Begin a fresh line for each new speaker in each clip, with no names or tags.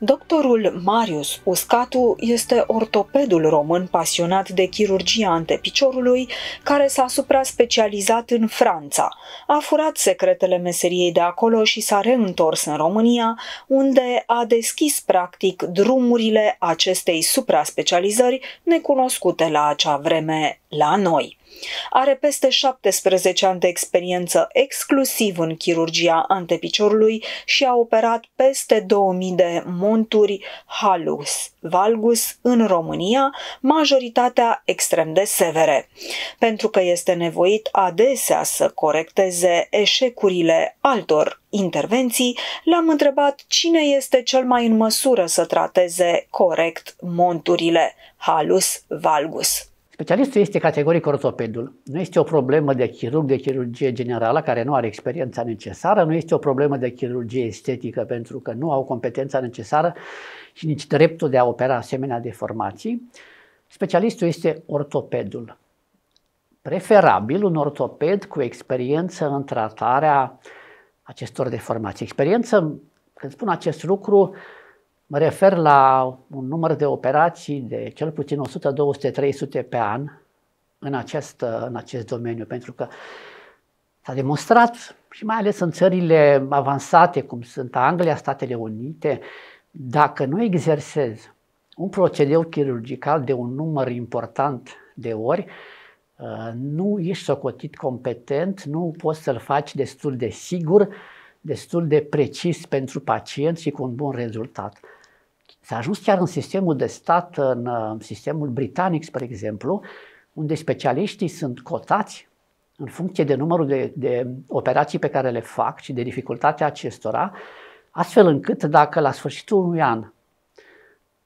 Doctorul Marius Uscatu este ortopedul român pasionat de chirurgia antepiciorului, care s-a supra-specializat în Franța. A furat secretele meseriei de acolo și s-a reîntors în România, unde a deschis practic drumurile acestei supra-specializări necunoscute la acea vreme la noi. Are peste 17 ani de experiență exclusiv în chirurgia antepiciorului și a operat peste 2000 de monturi halus valgus în România, majoritatea extrem de severe, pentru că este nevoit adesea să corecteze eșecurile altor intervenții, l-am întrebat cine este cel mai în măsură să trateze corect monturile halus valgus.
Specialistul este categoric ortopedul. Nu este o problemă de chirurg de chirurgie generală care nu are experiența necesară, nu este o problemă de chirurgie estetică pentru că nu au competența necesară și nici dreptul de a opera asemenea deformații. Specialistul este ortopedul. Preferabil un ortoped cu experiență în tratarea acestor deformații. Experiență, când spun acest lucru, Mă refer la un număr de operații de cel puțin 100, 200, 300 pe an în acest, în acest domeniu, pentru că s-a demonstrat și mai ales în țările avansate, cum sunt Anglia, Statele Unite, dacă nu exersezi un procedeu chirurgical de un număr important de ori, nu ești socotit competent, nu poți să-l faci destul de sigur, destul de precis pentru pacient și cu un bun rezultat. S-a ajuns chiar în sistemul de stat, în uh, sistemul britanic, spre exemplu, unde specialiștii sunt cotați în funcție de numărul de, de operații pe care le fac și de dificultatea acestora, astfel încât dacă la sfârșitul unui an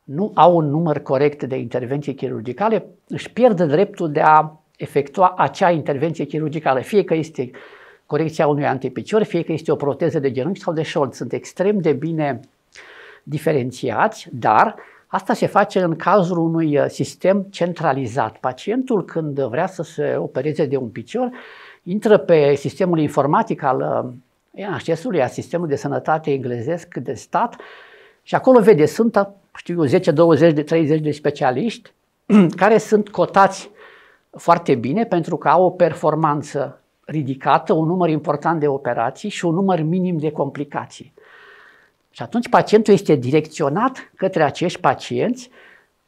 nu au un număr corect de intervenții chirurgicale, își pierd dreptul de a efectua acea intervenție chirurgicală, fie că este corecția unui antipicior, fie că este o proteză de genunchi sau de șold. Sunt extrem de bine diferențiați, dar Asta se face în cazul unui uh, sistem centralizat. Pacientul, când vrea să se opereze de un picior, intră pe sistemul informatic al uh, NHS-ului, a sistemului de sănătate englezesc de stat și acolo vede, sunt, uh, știu 10, 20, 30 de specialiști care sunt cotați foarte bine pentru că au o performanță ridicată, un număr important de operații și un număr minim de complicații. Și atunci pacientul este direcționat către acești pacienți.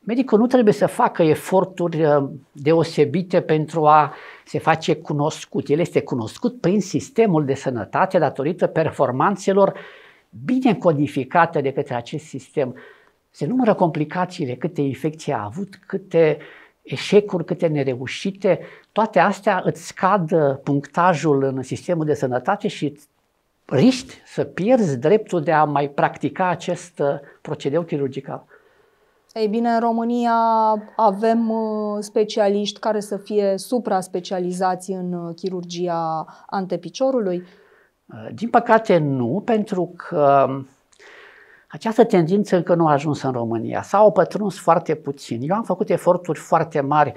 Medicul nu trebuie să facă eforturi uh, deosebite pentru a se face cunoscut. El este cunoscut prin sistemul de sănătate datorită performanțelor bine codificate de către acest sistem. Se numără complicațiile, câte infecții a avut, câte eșecuri, câte nereușite, toate astea îți scad uh, punctajul în sistemul de sănătate și îți riști să pierzi dreptul de a mai practica acest uh, procedeu chirurgical.
Ei bine, în România avem uh, specialiști care să fie supra-specializați în uh, chirurgia antepiciorului? Din păcate
nu, pentru că um, această tendință încă nu a ajuns în România. S-au pătruns foarte puțin. Eu am făcut eforturi foarte mari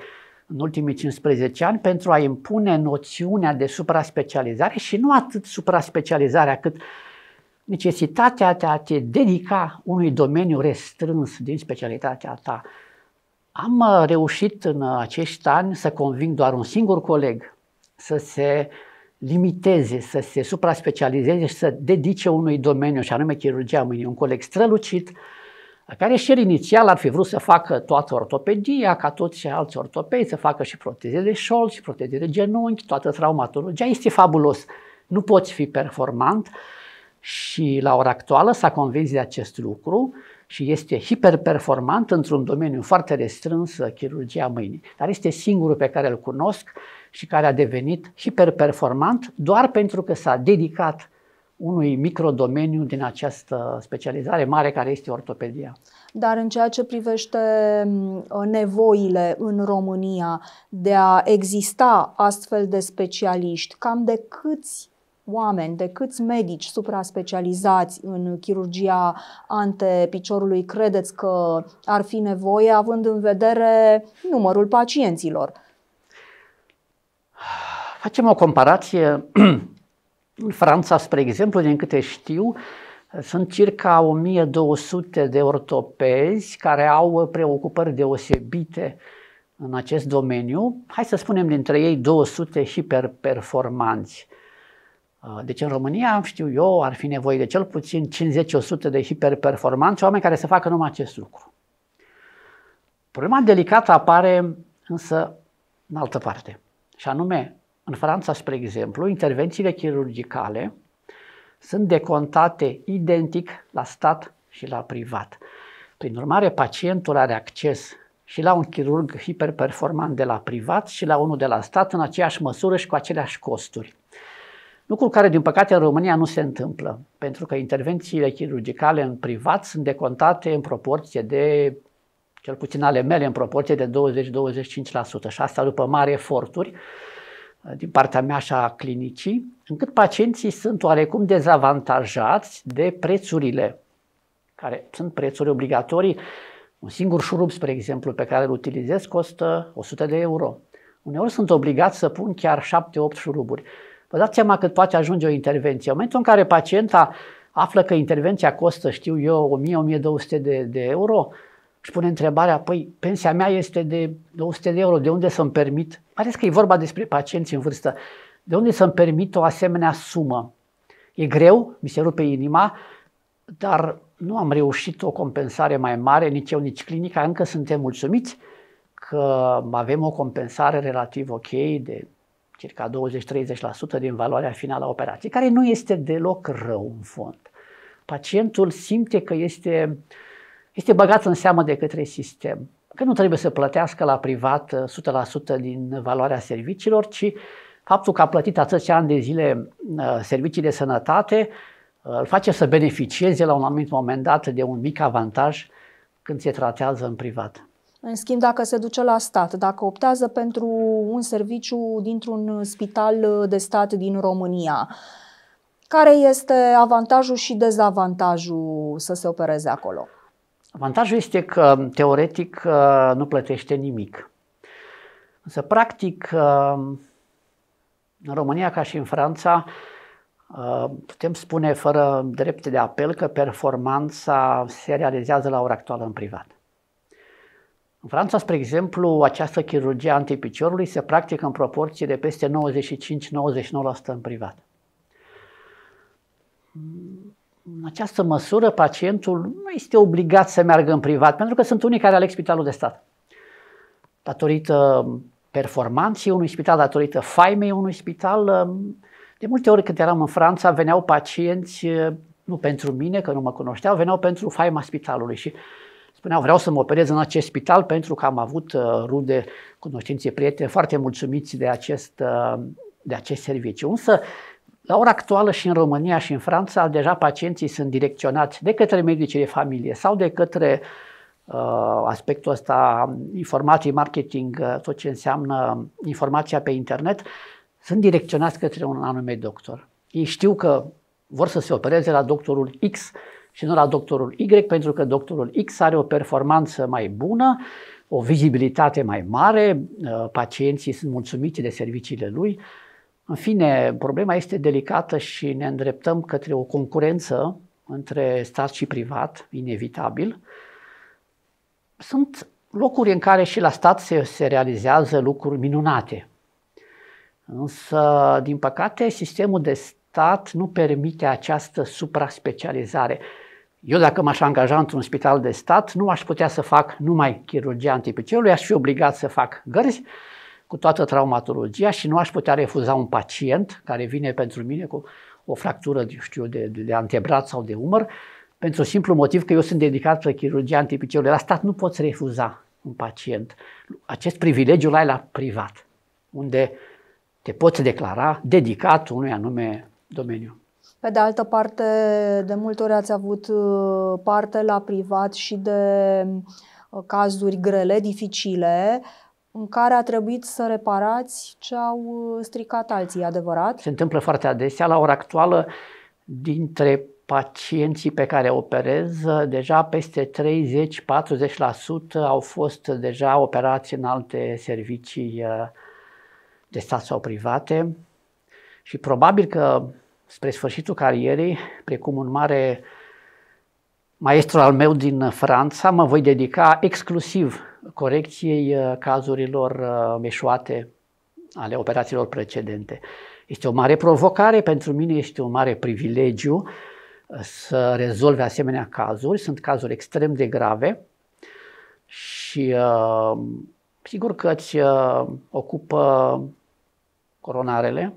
în ultimii 15 ani pentru a impune noțiunea de supra-specializare și nu atât supra supra-specializarea cât necesitatea de a te dedica unui domeniu restrâns din specialitatea ta. Am uh, reușit în acești ani să conving doar un singur coleg să se limiteze, să se supra-specializeze și să dedice unui domeniu, și anume chirurgia mâinii. Un coleg strălucit, care și el inițial ar fi vrut să facă toată ortopedia, ca toți și alți ortopedi, să facă și proteze de șol, și proteze de genunchi, toată traumatologia. Este fabulos. Nu poți fi performant și la ora actuală s-a convins de acest lucru și este hiperperformant într-un domeniu foarte restrâns, uh, chirurgia mâinii. Dar este singurul pe care îl cunosc și care a devenit hiperperformant doar pentru că s-a dedicat unui microdomeniu din această specializare mare care este ortopedia.
Dar în ceea ce privește nevoile în România de a exista astfel de specialiști, cam de câți oameni, de câți medici supra-specializați în chirurgia antepiciorului credeți că ar fi nevoie, având în vedere numărul pacienților?
Facem o comparație În Franța, spre exemplu, din câte știu, sunt circa 1200 de ortopezi care au preocupări deosebite în acest domeniu. Hai să spunem dintre ei 200 hiperperformanți. Uh, deci în România, știu eu, ar fi nevoie de cel puțin 50-100 de hiperperformanți, oameni care să facă numai acest lucru. Problema delicată apare însă în altă parte, și anume în Franța, spre exemplu, intervențiile chirurgicale sunt decontate identic la stat și la privat. Prin urmare, pacientul are acces și la un chirurg hiperperformant de la privat și la unul de la stat în aceeași măsură și cu aceleași costuri. Lucru care, din păcate, în România nu se întâmplă, pentru că intervențiile chirurgicale în privat sunt decontate în proporție de, cel puțin ale mele, în proporție de 20-25%, și asta după mari eforturi din partea mea și a clinicii, încât pacienții sunt oarecum dezavantajați de prețurile, care sunt prețuri obligatorii. Un singur șurub, spre exemplu, pe care îl utilizez costă 100 de euro. Uneori sunt obligat să pun chiar 7-8 șuruburi. Vă dați seama cât poate ajunge o intervenție. În momentul în care pacienta află că intervenția costă, știu eu, 1000-1200 de, de euro, își pune întrebarea, păi pensia mea este de 200 de euro, de unde să-mi permit? Mai că e vorba despre pacienți în vârstă. De unde să-mi permit o asemenea sumă? E greu, mi se rupe inima, dar nu am reușit o compensare mai mare, nici eu, nici clinica, încă suntem mulțumiți că avem o compensare relativ ok de circa 20-30% din valoarea finală a operației, care nu este deloc rău în fond. Pacientul simte că este uh, este băgat în seamă de către sistem. Că nu trebuie să plătească la privat 100% uh, din valoarea serviciilor, ci faptul că a plătit atâția ani de zile uh, servicii de sănătate uh, îl face să beneficieze la un anumit moment dat de un mic avantaj când se
tratează în privat. În schimb, dacă se duce la stat, dacă optează pentru un serviciu dintr-un spital de stat din România, care este avantajul și dezavantajul să se opereze acolo?
Avantajul este că teoretic uh, nu plătește nimic. Însă, practic, uh, în România ca și în Franța, uh, putem spune fără drept de apel că performanța se realizează la ora actuală în privat. În Franța, spre exemplu, această chirurgie antipiciorului se practică în proporție de peste 95-99% în privat în această măsură pacientul nu este obligat să meargă în privat, pentru că sunt unii care aleg spitalul de stat. Datorită performanței unui spital, datorită faimei unui spital, um, de multe ori când eram în Franța, veneau pacienți, uh, nu pentru mine, că nu mă cunoșteau, veneau pentru faima spitalului și spuneau vreau să mă operez în acest spital pentru că am avut uh, rude, cunoștințe, prieteni foarte mulțumiți de acest, uh, de acest serviciu. Însă la ora actuală și în România și în Franța, deja pacienții sunt direcționați de către medicii de familie sau de către uh, aspectul ăsta, informații, marketing, uh, tot ce înseamnă informația pe internet, sunt direcționați către un anume doctor. Ei știu că vor să se opereze la doctorul X și nu la doctorul Y, pentru că doctorul X are o performanță mai bună, o vizibilitate mai mare, uh, pacienții sunt mulțumiți de serviciile lui în fine, problema este delicată și ne îndreptăm către o concurență între stat și privat, inevitabil. Sunt locuri în care și la stat se, se realizează lucruri minunate. Însă, din păcate, sistemul de stat nu permite această supra-specializare. Eu dacă m-aș angaja într-un spital de stat, nu aș putea să fac numai chirurgia antipicelului, aș fi obligat să fac gărzi, cu toată traumatologia și nu aș putea refuza un pacient care vine pentru mine cu o fractură, știu, de, de antebraț sau de umăr, pentru simplu motiv că eu sunt dedicat la chirurgia antipiceului. La stat nu poți refuza un pacient. Acest privilegiu l-ai la privat, unde te poți declara dedicat unui anume domeniu.
Pe de altă parte, de multe ori ați avut uh, parte la privat și de uh, cazuri grele, dificile, în care a trebuit să reparați ce au uh, stricat alții, adevărat?
Se întâmplă foarte adesea. La ora actuală, dintre pacienții pe care operez, deja peste 30-40% au fost deja operați în alte servicii uh, de stat sau private și probabil că spre sfârșitul carierei, precum un mare maestru al meu din Franța, mă voi dedica exclusiv corecției uh, cazurilor uh, meșoate ale operațiilor precedente. Este o mare provocare, pentru mine este un mare privilegiu uh, să rezolve asemenea cazuri. Sunt cazuri extrem de grave și uh, sigur că îți uh, ocupă coronarele.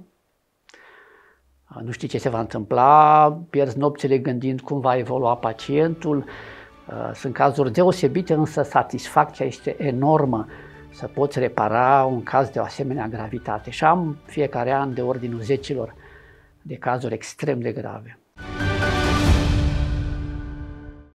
Nu știi ce se va întâmpla, pierzi nopțile gândind cum va evolua pacientul. Uh, sunt cazuri deosebite, însă satisfacția este enormă să poți repara un caz de o asemenea gravitate. Și am fiecare an de ordinul zecilor de cazuri extrem de grave.